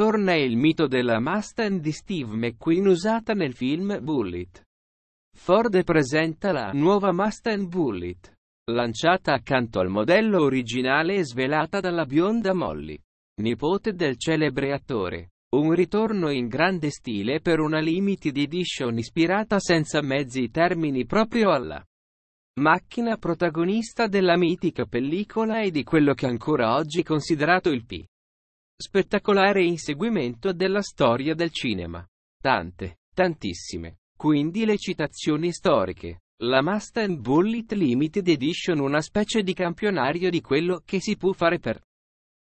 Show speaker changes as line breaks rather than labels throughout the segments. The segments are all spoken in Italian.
Torna il mito della Mustang di Steve McQueen usata nel film Bullet. Ford presenta la nuova Mustang Bullet, lanciata accanto al modello originale e svelata dalla bionda Molly, nipote del celebre attore. Un ritorno in grande stile per una limited edition ispirata senza mezzi termini proprio alla macchina protagonista della mitica pellicola e di quello che ancora oggi è considerato il P. Spettacolare inseguimento della storia del cinema. Tante, tantissime. Quindi le citazioni storiche. La Mustang Bullet Limited Edition una specie di campionario di quello che si può fare per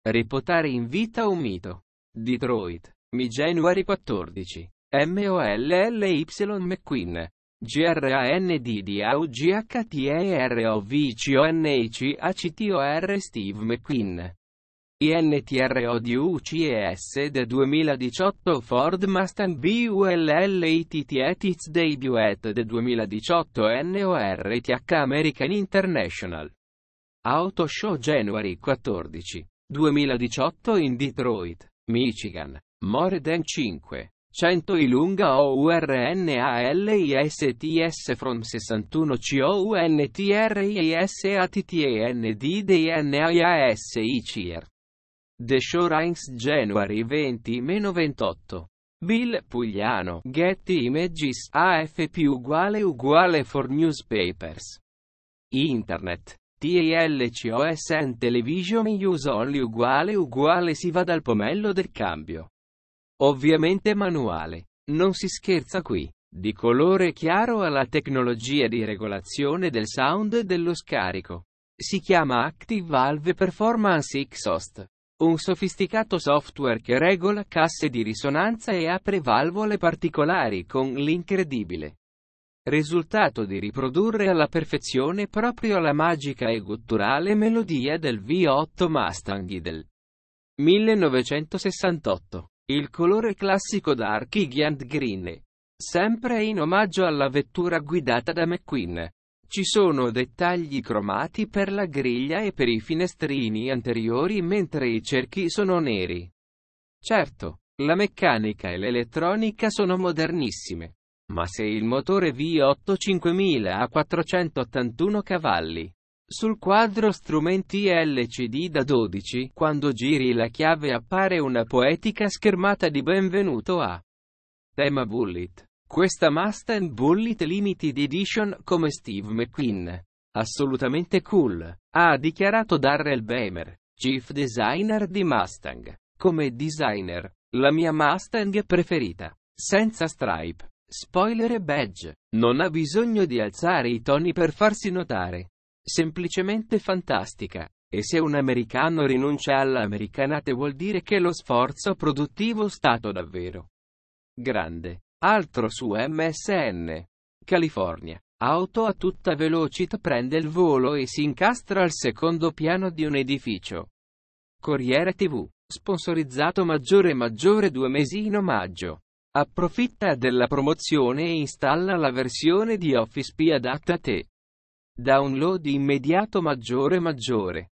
riportare in vita un mito. Detroit, mi January 14. MOLLY McQueen. GRAND di AUGHTEROVCONHACTOR Steve McQueen. INTRO ODU CES de 2018 Ford Mustang BULL ITT It's Debut de 2018 NORTH American International Auto Show January 14, 2018 in Detroit, Michigan, More Than 5. 100 Ilunga OURNALISTS from 61 COUNTRIS ATTEND DNAIAS ICIR The Show Shorines January 20-28. Bill Pugliano, Get Images AFP uguale uguale for newspapers. Internet. TALCOS and Television Use Only uguale uguale si va dal pomello del cambio. Ovviamente manuale. Non si scherza qui. Di colore chiaro alla tecnologia di regolazione del sound e dello scarico. Si chiama Active Valve Performance Exhaust. Un sofisticato software che regola casse di risonanza e apre valvole particolari con l'incredibile risultato di riprodurre alla perfezione proprio la magica e gutturale melodia del V8 Mustang del 1968. Il colore classico Dark Giant Green, sempre in omaggio alla vettura guidata da McQueen, ci sono dettagli cromati per la griglia e per i finestrini anteriori mentre i cerchi sono neri. Certo, la meccanica e l'elettronica sono modernissime. Ma se il motore V8 5000 ha 481 cavalli, sul quadro strumenti LCD da 12, quando giri la chiave appare una poetica schermata di benvenuto a tema Bullet. Questa Must and Bullet Limited Edition come Steve McQueen. Assolutamente cool, ha dichiarato Darrell Bemer, chief designer di Mustang. Come designer, la mia Mustang preferita. Senza stripe, spoiler e badge. Non ha bisogno di alzare i toni per farsi notare. Semplicemente fantastica. E se un americano rinuncia all'americanate vuol dire che lo sforzo produttivo è stato davvero grande. Altro su MSN. California. Auto a tutta velocità prende il volo e si incastra al secondo piano di un edificio. Corriere TV. Sponsorizzato maggiore maggiore due mesi in omaggio. Approfitta della promozione e installa la versione di Office P adatta a te. Download immediato maggiore maggiore.